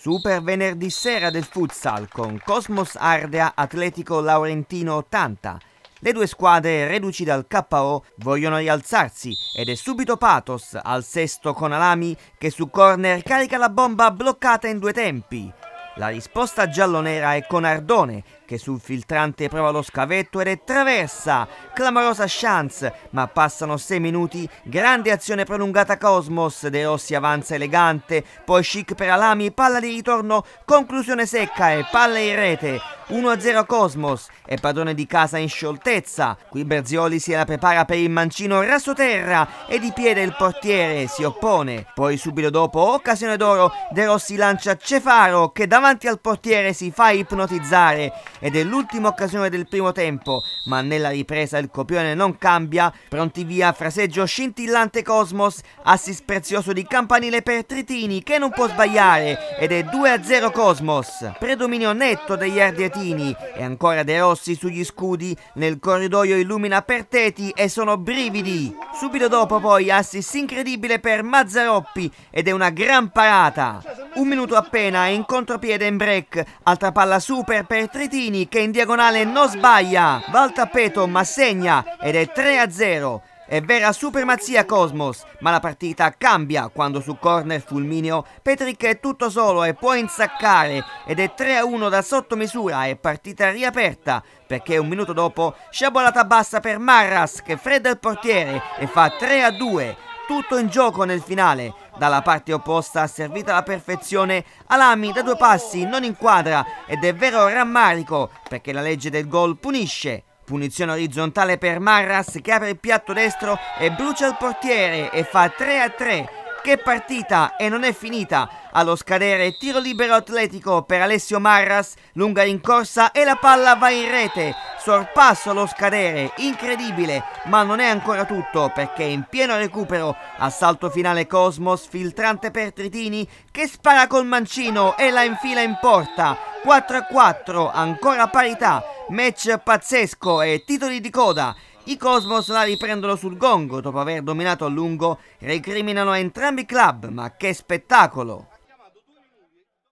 Super venerdì sera del futsal con Cosmos Ardea Atletico Laurentino 80. Le due squadre reduci dal KO vogliono rialzarsi ed è subito Patos al sesto con Alami che su corner carica la bomba bloccata in due tempi. La risposta giallonera è con Ardone, che sul filtrante prova lo scavetto ed è traversa. Clamorosa chance, ma passano 6 minuti, grande azione prolungata Cosmos, De Rossi avanza elegante, poi Chic per Alami, palla di ritorno, conclusione secca e palla in rete. 1-0 Cosmos, è padrone di casa in scioltezza, qui Berzioli si la prepara per il mancino rasoterra e di piede il portiere si oppone, poi subito dopo occasione d'oro De Rossi lancia Cefaro che davanti al portiere si fa ipnotizzare ed è l'ultima occasione del primo tempo, ma nella ripresa il copione non cambia, pronti via fraseggio scintillante Cosmos, assist prezioso di campanile per Tritini che non può sbagliare ed è 2-0 Cosmos, predominio netto degli ardietini Martini e ancora De Rossi sugli scudi, nel corridoio illumina per Teti e sono brividi. Subito dopo poi assist incredibile per Mazzaroppi ed è una gran parata. Un minuto appena e in contropiede in break, altra palla super per Tritini che in diagonale non sbaglia, va al tappeto ma segna ed è 3-0. È vera supremazia Cosmos, ma la partita cambia quando su corner fulmineo Petrick è tutto solo e può insaccare ed è 3-1 da sottomisura e partita riaperta perché un minuto dopo sciabolata bassa per Marras che fredda il portiere e fa 3-2 tutto in gioco nel finale. Dalla parte opposta servita alla perfezione, Alami da due passi non inquadra ed è vero rammarico perché la legge del gol punisce Punizione orizzontale per Marras che apre il piatto destro e brucia il portiere e fa 3 a 3. Che partita e non è finita! Allo scadere tiro libero atletico per Alessio Marras, lunga rincorsa e la palla va in rete. Sorpasso allo scadere, incredibile, ma non è ancora tutto perché in pieno recupero assalto finale Cosmos filtrante per Tritini che spara col mancino e la infila in porta. 4 a 4, ancora parità. Match pazzesco e titoli di coda. I Cosmos la riprendono sul gongo dopo aver dominato a lungo recriminano entrambi i club, ma che spettacolo!